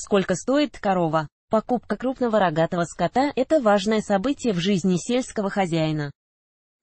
Сколько стоит корова? Покупка крупного рогатого скота – это важное событие в жизни сельского хозяина.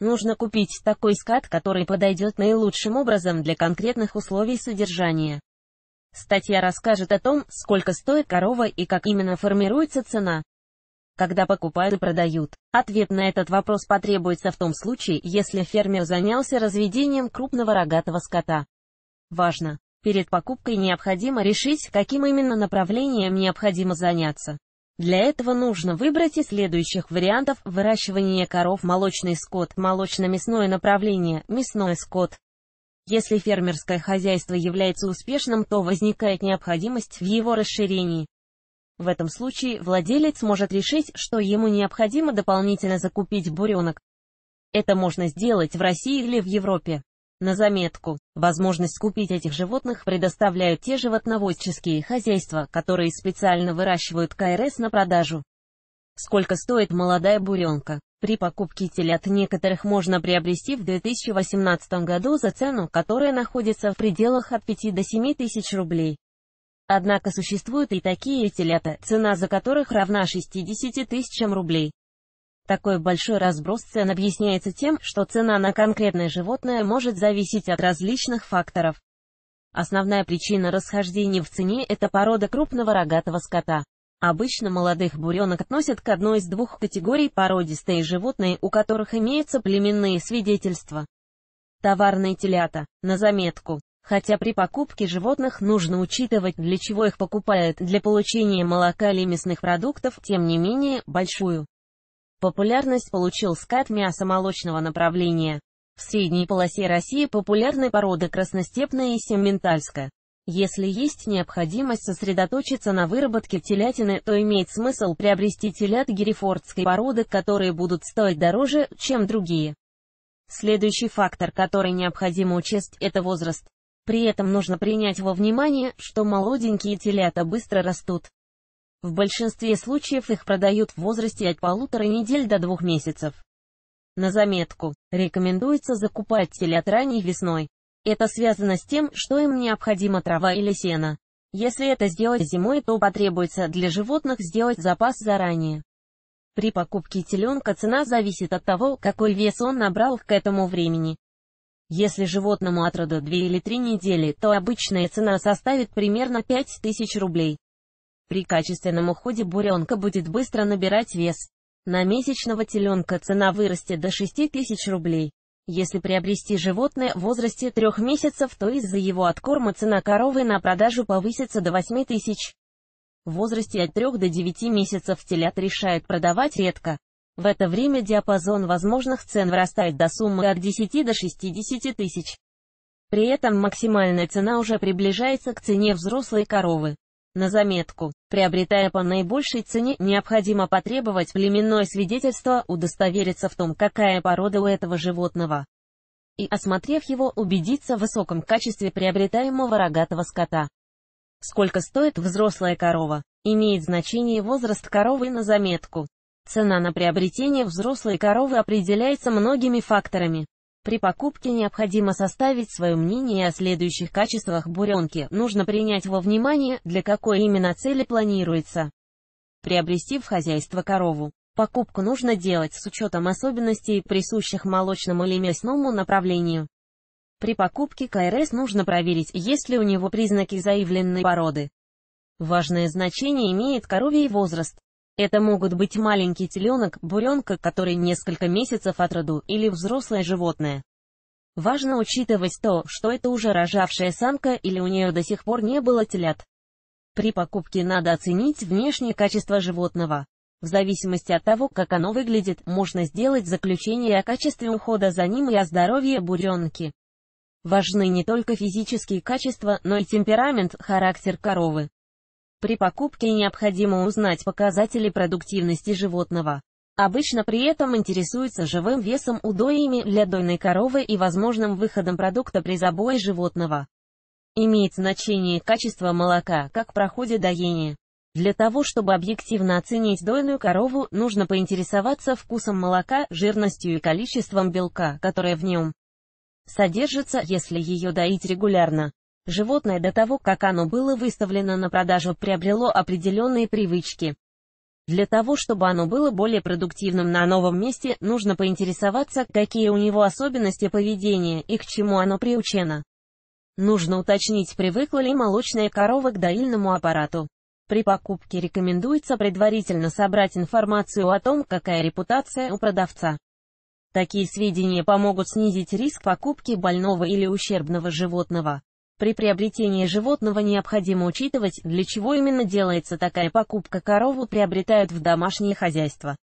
Нужно купить такой скат, который подойдет наилучшим образом для конкретных условий содержания. Статья расскажет о том, сколько стоит корова и как именно формируется цена. Когда покупают и продают. Ответ на этот вопрос потребуется в том случае, если фермер занялся разведением крупного рогатого скота. Важно, Перед покупкой необходимо решить, каким именно направлением необходимо заняться. Для этого нужно выбрать из следующих вариантов выращивание коров, молочный скот, молочно-мясное направление, мясной скот. Если фермерское хозяйство является успешным, то возникает необходимость в его расширении. В этом случае владелец может решить, что ему необходимо дополнительно закупить буренок. Это можно сделать в России или в Европе. На заметку, возможность купить этих животных предоставляют те животноводческие хозяйства, которые специально выращивают КРС на продажу. Сколько стоит молодая буренка? При покупке телят некоторых можно приобрести в 2018 году за цену, которая находится в пределах от 5 до 7 тысяч рублей. Однако существуют и такие телята, цена за которых равна 60 тысячам рублей. Такой большой разброс цен объясняется тем, что цена на конкретное животное может зависеть от различных факторов. Основная причина расхождений в цене – это порода крупного рогатого скота. Обычно молодых буренок относят к одной из двух категорий породистые животные, у которых имеются племенные свидетельства. Товарные телята. На заметку. Хотя при покупке животных нужно учитывать, для чего их покупают, для получения молока или мясных продуктов, тем не менее, большую Популярность получил скат мясомолочного направления. В средней полосе России популярны породы красностепная и семментальская. Если есть необходимость сосредоточиться на выработке телятины, то имеет смысл приобрести телят герефордской породы, которые будут стоить дороже, чем другие. Следующий фактор, который необходимо учесть, это возраст. При этом нужно принять во внимание, что молоденькие телята быстро растут. В большинстве случаев их продают в возрасте от полутора недель до двух месяцев. На заметку, рекомендуется закупать телят ранней весной. Это связано с тем, что им необходима трава или сено. Если это сделать зимой, то потребуется для животных сделать запас заранее. При покупке теленка цена зависит от того, какой вес он набрал к этому времени. Если животному от рода 2 или 3 недели, то обычная цена составит примерно 5000 рублей. При качественном уходе буренка будет быстро набирать вес. На месячного теленка цена вырастет до 6000 рублей. Если приобрести животное в возрасте 3 месяцев, то из-за его откорма цена коровы на продажу повысится до 8000. В возрасте от 3 до 9 месяцев телят решают продавать редко. В это время диапазон возможных цен вырастает до суммы от 10 до 60 тысяч. При этом максимальная цена уже приближается к цене взрослой коровы. На заметку, приобретая по наибольшей цене, необходимо потребовать племенное свидетельство, удостовериться в том, какая порода у этого животного. И, осмотрев его, убедиться в высоком качестве приобретаемого рогатого скота. Сколько стоит взрослая корова? Имеет значение возраст коровы на заметку. Цена на приобретение взрослой коровы определяется многими факторами. При покупке необходимо составить свое мнение о следующих качествах буренки. Нужно принять во внимание, для какой именно цели планируется приобрести в хозяйство корову. Покупку нужно делать с учетом особенностей, присущих молочному или мясному направлению. При покупке КРС нужно проверить, есть ли у него признаки заявленной породы. Важное значение имеет коровий возраст. Это могут быть маленький теленок, буренка, который несколько месяцев от роду, или взрослое животное. Важно учитывать то, что это уже рожавшая самка или у нее до сих пор не было телят. При покупке надо оценить внешнее качество животного. В зависимости от того, как оно выглядит, можно сделать заключение о качестве ухода за ним и о здоровье буренки. Важны не только физические качества, но и темперамент, характер коровы. При покупке необходимо узнать показатели продуктивности животного. Обычно при этом интересуются живым весом удоями для дойной коровы и возможным выходом продукта при забое животного. Имеет значение качество молока, как проходит доение. Для того, чтобы объективно оценить дойную корову, нужно поинтересоваться вкусом молока, жирностью и количеством белка, которое в нем содержится, если ее доить регулярно. Животное до того, как оно было выставлено на продажу, приобрело определенные привычки. Для того, чтобы оно было более продуктивным на новом месте, нужно поинтересоваться, какие у него особенности поведения и к чему оно приучено. Нужно уточнить, привыкла ли молочная корова к доильному аппарату. При покупке рекомендуется предварительно собрать информацию о том, какая репутация у продавца. Такие сведения помогут снизить риск покупки больного или ущербного животного. При приобретении животного необходимо учитывать, для чего именно делается такая покупка. Корову приобретают в домашнее хозяйство.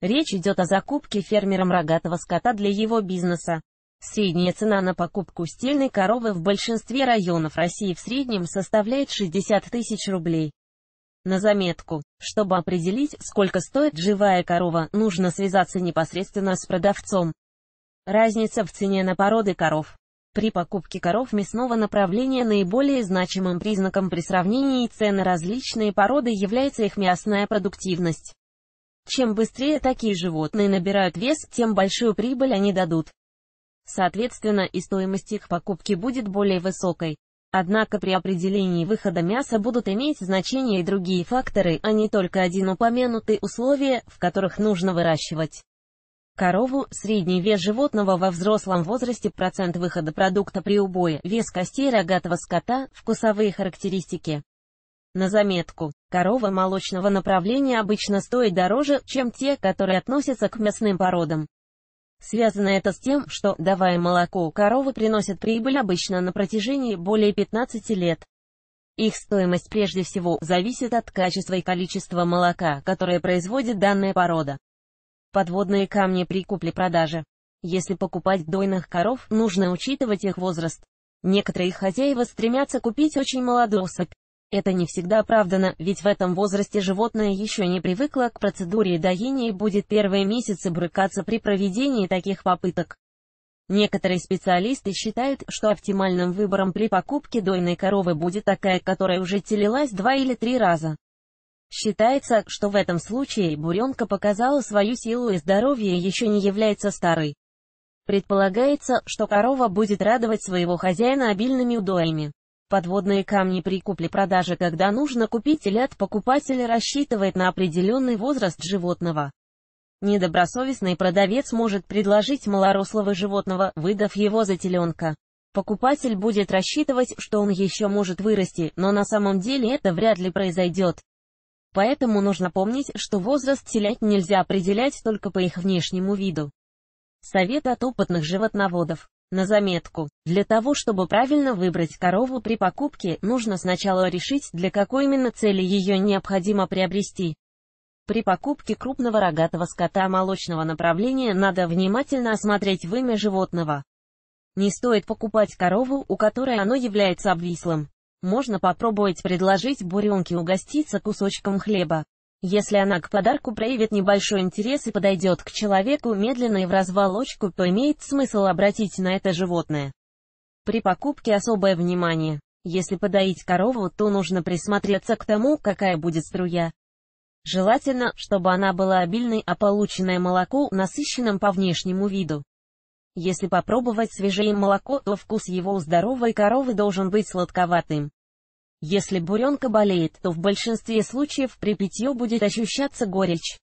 Речь идет о закупке фермером рогатого скота для его бизнеса. Средняя цена на покупку стельной коровы в большинстве районов России в среднем составляет 60 тысяч рублей. На заметку, чтобы определить, сколько стоит живая корова, нужно связаться непосредственно с продавцом. Разница в цене на породы коров при покупке коров мясного направления наиболее значимым признаком при сравнении цены различные породы является их мясная продуктивность. Чем быстрее такие животные набирают вес, тем большую прибыль они дадут. Соответственно, и стоимость их покупки будет более высокой. Однако при определении выхода мяса будут иметь значение и другие факторы, а не только один упомянутый условия, в которых нужно выращивать корову, средний вес животного во взрослом возрасте, процент выхода продукта при убое, вес костей рогатого скота, вкусовые характеристики. На заметку, корова молочного направления обычно стоит дороже, чем те, которые относятся к мясным породам. Связано это с тем, что, давая молоко, коровы приносят прибыль обычно на протяжении более 15 лет. Их стоимость прежде всего зависит от качества и количества молока, которое производит данная порода. Подводные камни при купле-продаже. Если покупать дойных коров, нужно учитывать их возраст. Некоторые хозяева стремятся купить очень молодую Это не всегда оправдано, ведь в этом возрасте животное еще не привыкло к процедуре доения и будет первые месяцы брыкаться при проведении таких попыток. Некоторые специалисты считают, что оптимальным выбором при покупке дойной коровы будет такая, которая уже телилась два или три раза. Считается, что в этом случае буренка показала свою силу и здоровье еще не является старой. Предполагается, что корова будет радовать своего хозяина обильными удоями. Подводные камни при купле-продаже Когда нужно купить телят, покупатель рассчитывает на определенный возраст животного. Недобросовестный продавец может предложить малорослого животного, выдав его за теленка. Покупатель будет рассчитывать, что он еще может вырасти, но на самом деле это вряд ли произойдет. Поэтому нужно помнить, что возраст телят нельзя определять только по их внешнему виду. Совет от опытных животноводов. На заметку. Для того, чтобы правильно выбрать корову при покупке, нужно сначала решить, для какой именно цели ее необходимо приобрести. При покупке крупного рогатого скота молочного направления надо внимательно осмотреть вымя животного. Не стоит покупать корову, у которой оно является обвислым. Можно попробовать предложить буренке угоститься кусочком хлеба. Если она к подарку проявит небольшой интерес и подойдет к человеку медленно и в развалочку, то имеет смысл обратить на это животное. При покупке особое внимание. Если подоить корову, то нужно присмотреться к тому, какая будет струя. Желательно, чтобы она была обильной, а полученное молоко насыщенным по внешнему виду. Если попробовать свежее молоко, то вкус его у здоровой коровы должен быть сладковатым. Если буренка болеет, то в большинстве случаев при питье будет ощущаться горечь.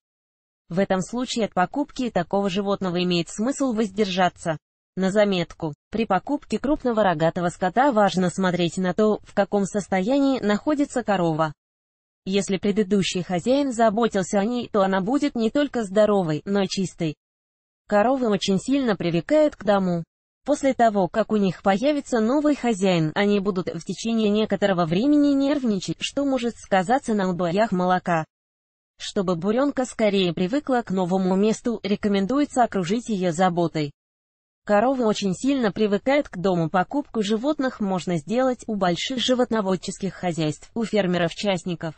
В этом случае от покупки такого животного имеет смысл воздержаться. На заметку, при покупке крупного рогатого скота важно смотреть на то, в каком состоянии находится корова. Если предыдущий хозяин заботился о ней, то она будет не только здоровой, но и чистой. Коровы очень сильно привыкают к дому. После того, как у них появится новый хозяин, они будут в течение некоторого времени нервничать, что может сказаться на убоях молока. Чтобы буренка скорее привыкла к новому месту, рекомендуется окружить ее заботой. Коровы очень сильно привыкают к дому. Покупку животных можно сделать у больших животноводческих хозяйств, у фермеров-частников.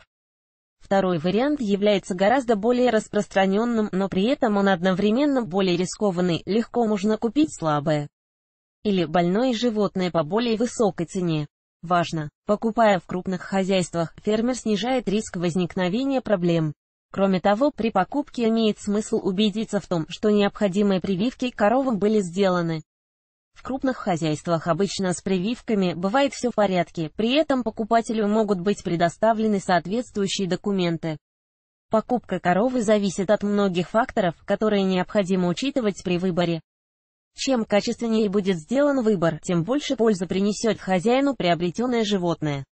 Второй вариант является гораздо более распространенным, но при этом он одновременно более рискованный, легко можно купить слабое или больное животное по более высокой цене. Важно, покупая в крупных хозяйствах, фермер снижает риск возникновения проблем. Кроме того, при покупке имеет смысл убедиться в том, что необходимые прививки коровам были сделаны. В крупных хозяйствах обычно с прививками бывает все в порядке, при этом покупателю могут быть предоставлены соответствующие документы. Покупка коровы зависит от многих факторов, которые необходимо учитывать при выборе. Чем качественнее будет сделан выбор, тем больше пользы принесет хозяину приобретенное животное.